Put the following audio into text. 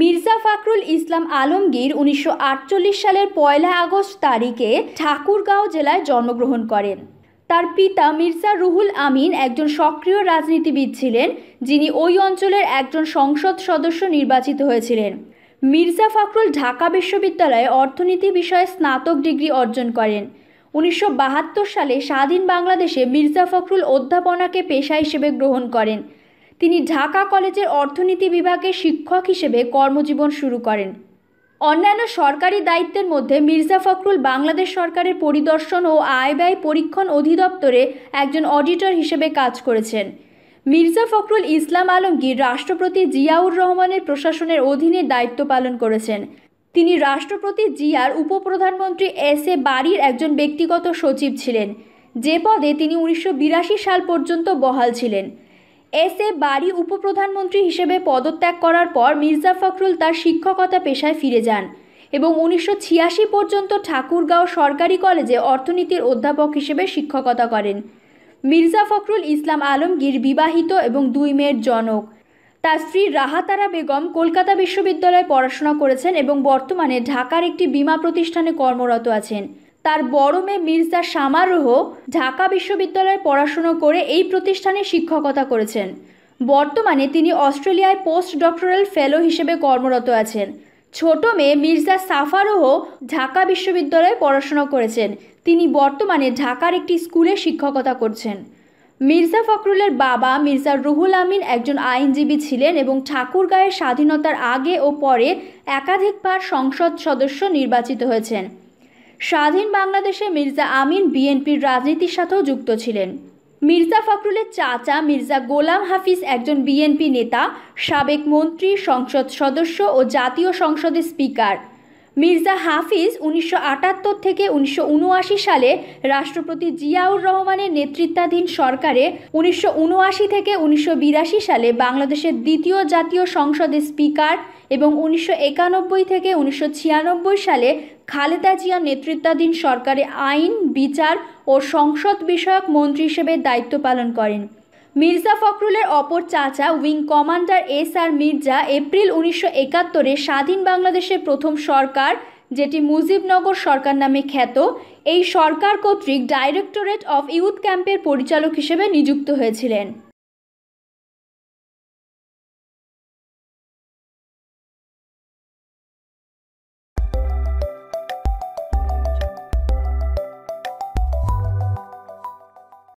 মির্জা ফাকরুল ইসলাম আলমগীর উনিশশো সালের পয়লা আগস্ট তারিখে ঠাকুরগাঁও জেলায় জন্মগ্রহণ করেন তার পিতা মির্জা রুহুল আমিন একজন সক্রিয় রাজনীতিবিদ ছিলেন যিনি ওই অঞ্চলের একজন সংসদ সদস্য নির্বাচিত হয়েছিলেন মির্জা ফাকরুল ঢাকা বিশ্ববিদ্যালয়ে অর্থনীতি বিষয়ে স্নাতক ডিগ্রি অর্জন করেন উনিশশো সালে স্বাধীন বাংলাদেশে মির্জা ফখরুল অধ্যাপনাকে পেশা হিসেবে গ্রহণ করেন তিনি ঢাকা কলেজের অর্থনীতি বিভাগে শিক্ষক হিসেবে কর্মজীবন শুরু করেন অন্যান্য সরকারি দায়িত্বের মধ্যে মির্জা ফখরুল বাংলাদেশ সরকারের পরিদর্শন ও আয় ব্যয় পরীক্ষণ অধিদপ্তরে একজন অডিটর হিসেবে কাজ করেছেন মির্জা ফখরুল ইসলাম আলমগীর রাষ্ট্রপতি জিয়াউর রহমানের প্রশাসনের অধীনে দায়িত্ব পালন করেছেন তিনি রাষ্ট্রপতি জিয়ার উপপ্রধানমন্ত্রী এস এ বাড়ির একজন ব্যক্তিগত সচিব ছিলেন যে পদে তিনি উনিশশো সাল পর্যন্ত বহাল ছিলেন এস এ বাড়ি উপপ্রধানমন্ত্রী হিসেবে পদত্যাগ করার পর মির্জা ফখরুল তার শিক্ষকতা পেশায় ফিরে যান এবং উনিশশো পর্যন্ত ঠাকুরগাঁও সরকারি কলেজে অর্থনীতির অধ্যাপক হিসেবে শিক্ষকতা করেন মির্জা ফখরুল ইসলাম আলমগীর বিবাহিত এবং দুই মেয়ের জনক তার স্ত্রী রাহাতারা বেগম কলকাতা বিশ্ববিদ্যালয়ে পড়াশোনা করেছেন এবং বর্তমানে ঢাকার একটি বিমা প্রতিষ্ঠানে কর্মরত আছেন তার বড় মেয়ে মির্জা সামারোহ ঢাকা বিশ্ববিদ্যালয়ে পড়াশুনো করে এই প্রতিষ্ঠানে শিক্ষকতা করেছেন বর্তমানে তিনি অস্ট্রেলিয়ায় পোস্ট ডক্টরাল ফেলো হিসেবে কর্মরত আছেন ছোট মেয়ে মির্জা সাফারোহ ঢাকা বিশ্ববিদ্যালয়ে পড়াশোনা করেছেন তিনি বর্তমানে ঢাকার একটি স্কুলে শিক্ষকতা করছেন মির্জা ফখরুলের বাবা মির্জা রুহুল আমিন একজন আইনজীবী ছিলেন এবং ঠাকুরগাঁয়ের স্বাধীনতার আগে ও পরে একাধিকবার সংসদ সদস্য নির্বাচিত হয়েছেন স্বাধীন বাংলাদেশে মির্জা আমিন বিএনপির রাজনীতির সাথেও যুক্ত ছিলেন মির্জা ফখরুলের চাচা মির্জা গোলাম হাফিজ একজন বিএনপি নেতা সাবেক মন্ত্রী সংসদ সদস্য ও জাতীয় সংসদের স্পিকার মির্জা হাফিজ উনিশশো থেকে উনিশশো সালে রাষ্ট্রপতি জিয়াউর রহমানের নেতৃত্বাধীন সরকারে উনিশশো থেকে উনিশশো সালে বাংলাদেশের দ্বিতীয় জাতীয় সংসদের স্পিকার এবং উনিশশো থেকে উনিশশো সালে খালেদা জিয়া নেতৃত্বাধীন সরকারে আইন বিচার ও সংসদ বিষয়ক মন্ত্রী হিসেবে দায়িত্ব পালন করেন মির্জা ফখরুলের অপর চাচা wing commander S R Mirza April উনিশশো একাত্তরে স্বাধীন বাংলাদেশের প্রথম সরকার যেটি মুজিবনগর সরকার নামে খ্যাত এই সরকার কর্তৃক ডাইরেক্টরেট অফ ইউথ ক্যাম্পের পরিচালক হিসেবে নিযুক্ত হয়েছিলেন